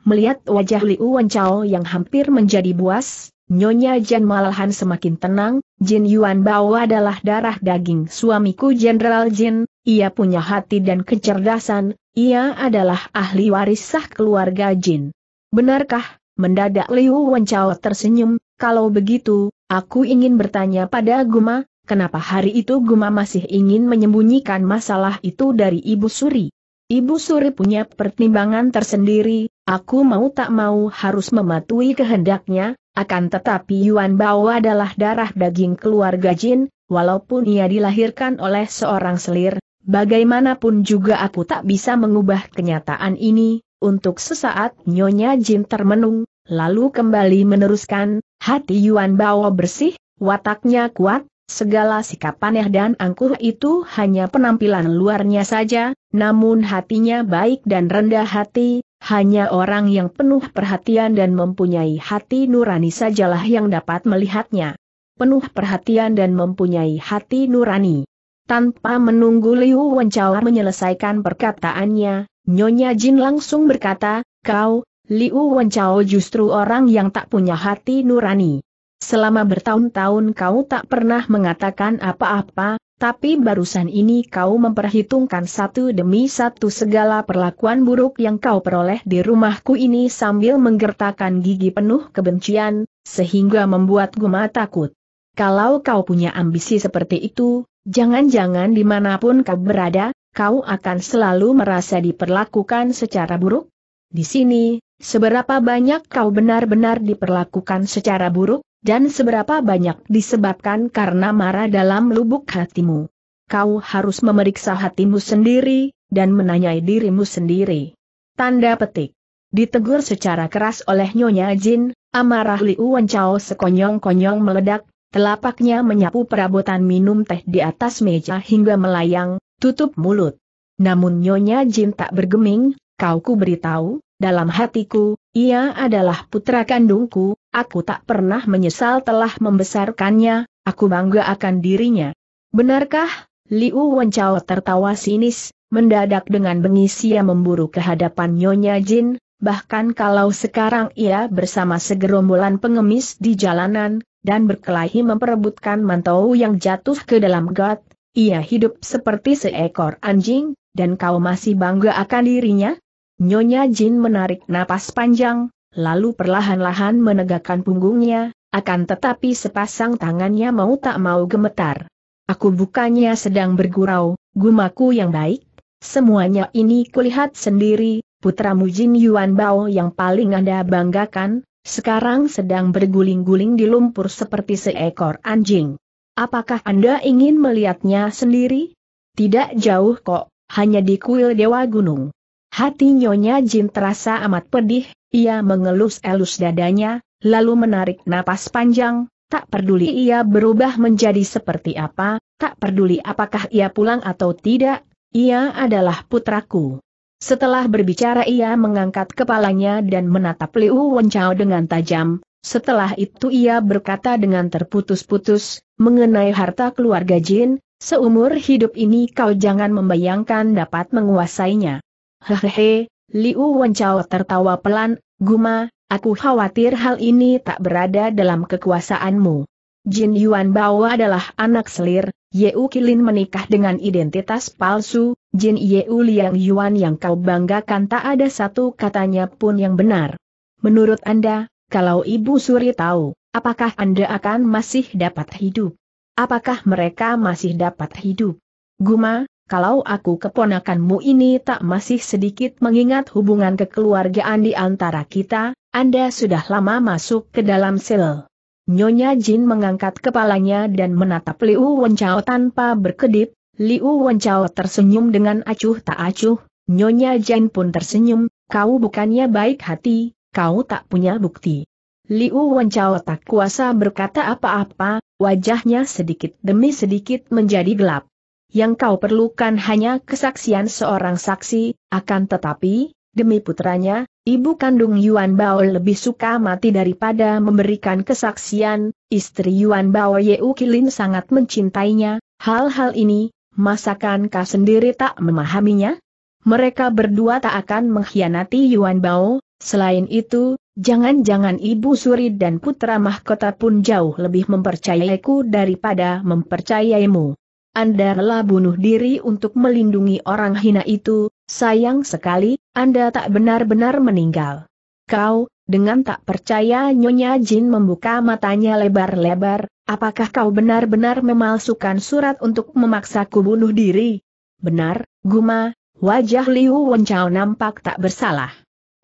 Melihat wajah Liu Wenchao yang hampir menjadi buas, Nyonya Jan malahan semakin tenang, Jin Yuan Bao adalah darah daging suamiku Jenderal Jin, ia punya hati dan kecerdasan, ia adalah ahli waris sah keluarga Jin. Benarkah? Mendadak Liu Wenchao tersenyum, kalau begitu, aku ingin bertanya pada Guma, kenapa hari itu Guma masih ingin menyembunyikan masalah itu dari Ibu Suri? Ibu Suri punya pertimbangan tersendiri, aku mau tak mau harus mematuhi kehendaknya, akan tetapi Yuan Bao adalah darah daging keluarga Jin, walaupun ia dilahirkan oleh seorang selir, bagaimanapun juga aku tak bisa mengubah kenyataan ini, untuk sesaat Nyonya Jin termenung, lalu kembali meneruskan, hati Yuan Bao bersih, wataknya kuat, Segala sikap aneh dan angkuh itu hanya penampilan luarnya saja, namun hatinya baik dan rendah hati, hanya orang yang penuh perhatian dan mempunyai hati nurani sajalah yang dapat melihatnya. Penuh perhatian dan mempunyai hati nurani. Tanpa menunggu Liu Wencao menyelesaikan perkataannya, Nyonya Jin langsung berkata, kau, Liu Wencao justru orang yang tak punya hati nurani. Selama bertahun-tahun kau tak pernah mengatakan apa-apa, tapi barusan ini kau memperhitungkan satu demi satu segala perlakuan buruk yang kau peroleh di rumahku ini sambil menggertakkan gigi penuh kebencian, sehingga membuat guma takut. Kalau kau punya ambisi seperti itu, jangan-jangan dimanapun kau berada, kau akan selalu merasa diperlakukan secara buruk? Di sini, seberapa banyak kau benar-benar diperlakukan secara buruk, dan seberapa banyak disebabkan karena marah dalam lubuk hatimu. Kau harus memeriksa hatimu sendiri, dan menanyai dirimu sendiri. Tanda petik. Ditegur secara keras oleh Nyonya Jin, amarah Liu Wancao sekonyong-konyong meledak, telapaknya menyapu perabotan minum teh di atas meja hingga melayang, tutup mulut. Namun Nyonya Jin tak bergeming, kau ku beritahu, dalam hatiku, ia adalah putra kandungku, aku tak pernah menyesal telah membesarkannya, aku bangga akan dirinya. Benarkah? Liu Wencao tertawa sinis, mendadak dengan bengis ia memburu kehadapan Nyonya Jin, bahkan kalau sekarang ia bersama segerombolan pengemis di jalanan, dan berkelahi memperebutkan mantau yang jatuh ke dalam got, ia hidup seperti seekor anjing, dan kau masih bangga akan dirinya? Nyonya Jin menarik napas panjang, lalu perlahan-lahan menegakkan punggungnya, akan tetapi sepasang tangannya mau tak mau gemetar. Aku bukannya sedang bergurau, gumaku yang baik, semuanya ini kulihat sendiri, putramu Jin Yuan Bao yang paling Anda banggakan, sekarang sedang berguling-guling di lumpur seperti seekor anjing. Apakah Anda ingin melihatnya sendiri? Tidak jauh kok, hanya di kuil Dewa Gunung. Hati Nyonya Jin terasa amat pedih, ia mengelus-elus dadanya, lalu menarik napas panjang, tak peduli ia berubah menjadi seperti apa, tak peduli apakah ia pulang atau tidak, ia adalah putraku. Setelah berbicara ia mengangkat kepalanya dan menatap Liu Wenchao dengan tajam, setelah itu ia berkata dengan terputus-putus, mengenai harta keluarga Jin, seumur hidup ini kau jangan membayangkan dapat menguasainya. Hehehe, Liu Wenchao tertawa pelan, Guma, aku khawatir hal ini tak berada dalam kekuasaanmu. Jin Yuan Bao adalah anak selir, Yeu Kilin menikah dengan identitas palsu, Jin Yeu Liang Yuan yang kau banggakan tak ada satu katanya pun yang benar. Menurut Anda, kalau Ibu Suri tahu, apakah Anda akan masih dapat hidup? Apakah mereka masih dapat hidup? Guma, kalau aku keponakanmu ini tak masih sedikit mengingat hubungan kekeluargaan di antara kita, Anda sudah lama masuk ke dalam sel. Nyonya Jin mengangkat kepalanya dan menatap Liu Wenchao tanpa berkedip, Liu Wenchao tersenyum dengan acuh tak acuh, Nyonya Jin pun tersenyum, kau bukannya baik hati, kau tak punya bukti. Liu Wancao tak kuasa berkata apa-apa, wajahnya sedikit demi sedikit menjadi gelap. Yang kau perlukan hanya kesaksian seorang saksi, akan tetapi, demi putranya, ibu kandung Yuan Bao lebih suka mati daripada memberikan kesaksian, istri Yuan Bao Yeu Kilin sangat mencintainya, hal-hal ini, masakan kau sendiri tak memahaminya? mereka berdua tak akan mengkhianati Yuan Bao, selain itu, jangan-jangan Ibu Suri dan Putra Mahkota pun jauh lebih mempercayaiku daripada mempercayaimu. Anda rela bunuh diri untuk melindungi orang hina itu, sayang sekali, Anda tak benar-benar meninggal. Kau, dengan tak percaya Nyonya Jin membuka matanya lebar-lebar, apakah kau benar-benar memalsukan surat untuk memaksaku bunuh diri? Benar, Guma, Wajah Liu Wenchao nampak tak bersalah.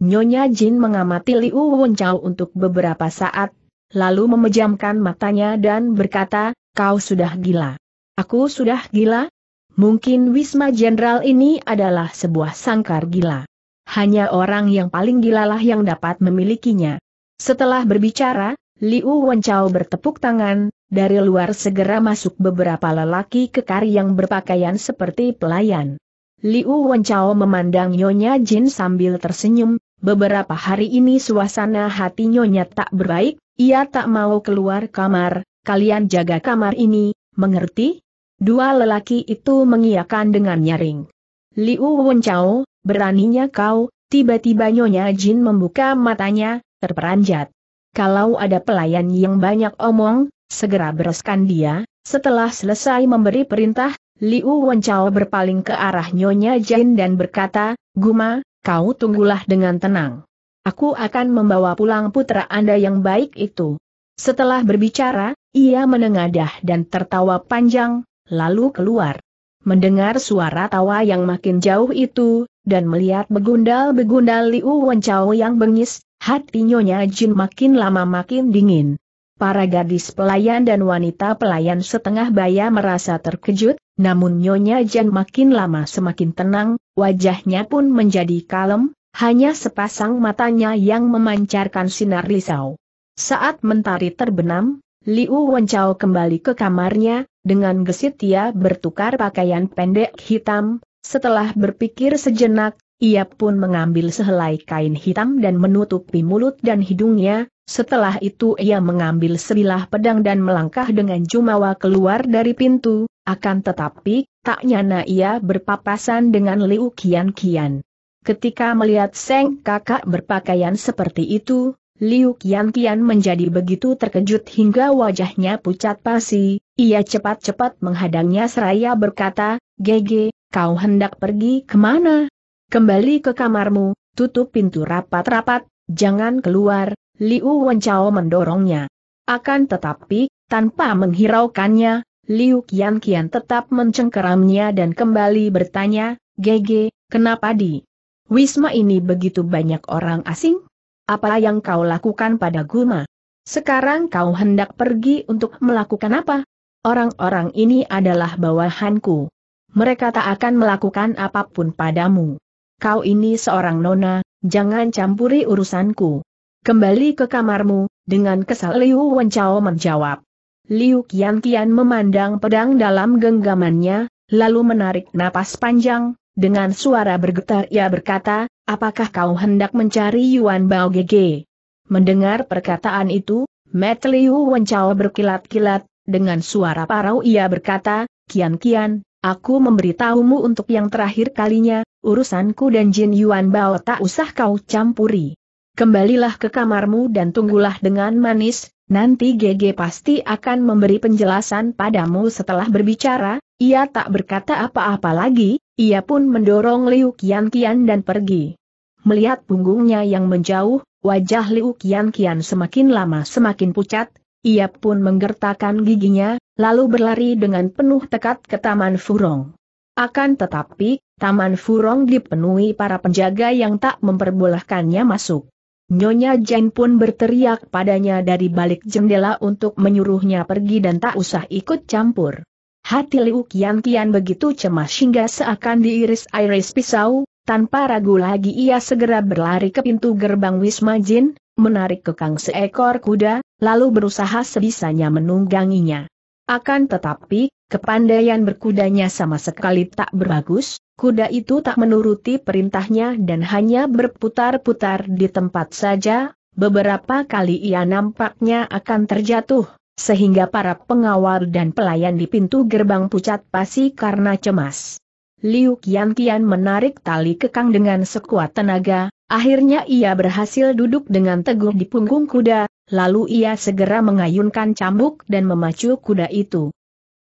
Nyonya Jin mengamati Liu Wenchao untuk beberapa saat, lalu memejamkan matanya dan berkata, kau sudah gila. Aku sudah gila? Mungkin Wisma Jenderal ini adalah sebuah sangkar gila. Hanya orang yang paling gilalah yang dapat memilikinya. Setelah berbicara, Liu Wenchao bertepuk tangan, dari luar segera masuk beberapa lelaki kekar yang berpakaian seperti pelayan. Liu Wenchao memandang Nyonya Jin sambil tersenyum, beberapa hari ini suasana hati Nyonya tak berbaik, ia tak mau keluar kamar, kalian jaga kamar ini, mengerti? Dua lelaki itu mengiyakan dengan nyaring. Liu Wenchao, beraninya kau, tiba-tiba Nyonya Jin membuka matanya, terperanjat. Kalau ada pelayan yang banyak omong, segera bereskan dia, setelah selesai memberi perintah, Liu Wenchao berpaling ke arah Nyonya Jin dan berkata, Guma, kau tunggulah dengan tenang. Aku akan membawa pulang putra Anda yang baik itu. Setelah berbicara, ia menengadah dan tertawa panjang, lalu keluar. Mendengar suara tawa yang makin jauh itu, dan melihat begundal-begundal Liu Wenchao yang bengis, hati Nyonya Jin makin lama makin dingin. Para gadis pelayan dan wanita pelayan setengah baya merasa terkejut, namun Nyonya Jan makin lama semakin tenang, wajahnya pun menjadi kalem, hanya sepasang matanya yang memancarkan sinar risau. Saat mentari terbenam, Liu Wenchao kembali ke kamarnya, dengan gesit ia bertukar pakaian pendek hitam, setelah berpikir sejenak, ia pun mengambil sehelai kain hitam dan menutupi mulut dan hidungnya, setelah itu ia mengambil sebilah pedang dan melangkah dengan Jumawa keluar dari pintu, akan tetapi, tak nyana ia berpapasan dengan Liu Kian Kian. Ketika melihat Seng kakak berpakaian seperti itu, Liu Kian Kian menjadi begitu terkejut hingga wajahnya pucat pasi, ia cepat-cepat menghadangnya seraya berkata, Gege, kau hendak pergi kemana? Kembali ke kamarmu, tutup pintu rapat-rapat, jangan keluar, Liu Wenchao mendorongnya. Akan tetapi, tanpa menghiraukannya, Liu Qian Qian tetap mencengkeramnya dan kembali bertanya, Gege, kenapa di Wisma ini begitu banyak orang asing? Apa yang kau lakukan pada Guma? Sekarang kau hendak pergi untuk melakukan apa? Orang-orang ini adalah bawahanku. Mereka tak akan melakukan apapun padamu. Kau ini seorang nona, jangan campuri urusanku. Kembali ke kamarmu, dengan kesal Liu Wencao menjawab. Liu Kian Kian memandang pedang dalam genggamannya, lalu menarik napas panjang, dengan suara bergetar ia berkata, apakah kau hendak mencari Yuan Bao Gege? Mendengar perkataan itu, Met Liu Wencao berkilat-kilat, dengan suara parau ia berkata, Kian Kian, aku memberitahumu untuk yang terakhir kalinya, urusanku dan Jin Yuan Bao tak usah kau campuri kembalilah ke kamarmu dan tunggulah dengan manis, nanti GG pasti akan memberi penjelasan padamu setelah berbicara, ia tak berkata apa-apa lagi, ia pun mendorong Liu Qianqian Qian dan pergi. Melihat punggungnya yang menjauh, wajah Liu Qianqian Qian semakin lama semakin pucat, ia pun menggertakkan giginya, lalu berlari dengan penuh tekad ke Taman Furong. Akan tetapi, Taman Furong dipenuhi para penjaga yang tak memperbolehkannya masuk. Nyonya Jane pun berteriak padanya dari balik jendela untuk menyuruhnya pergi dan tak usah ikut campur. Hati Liu Kian Kian begitu cemas hingga seakan diiris-iris pisau, tanpa ragu lagi ia segera berlari ke pintu gerbang Wisma Jin, menarik kekang seekor kuda, lalu berusaha sebisanya menungganginya. Akan tetapi, Kepandaian berkudanya sama sekali tak berbagus, kuda itu tak menuruti perintahnya dan hanya berputar-putar di tempat saja, beberapa kali ia nampaknya akan terjatuh, sehingga para pengawal dan pelayan di pintu gerbang pucat pasi karena cemas. Liu Qian Qian menarik tali kekang dengan sekuat tenaga, akhirnya ia berhasil duduk dengan teguh di punggung kuda, lalu ia segera mengayunkan cambuk dan memacu kuda itu.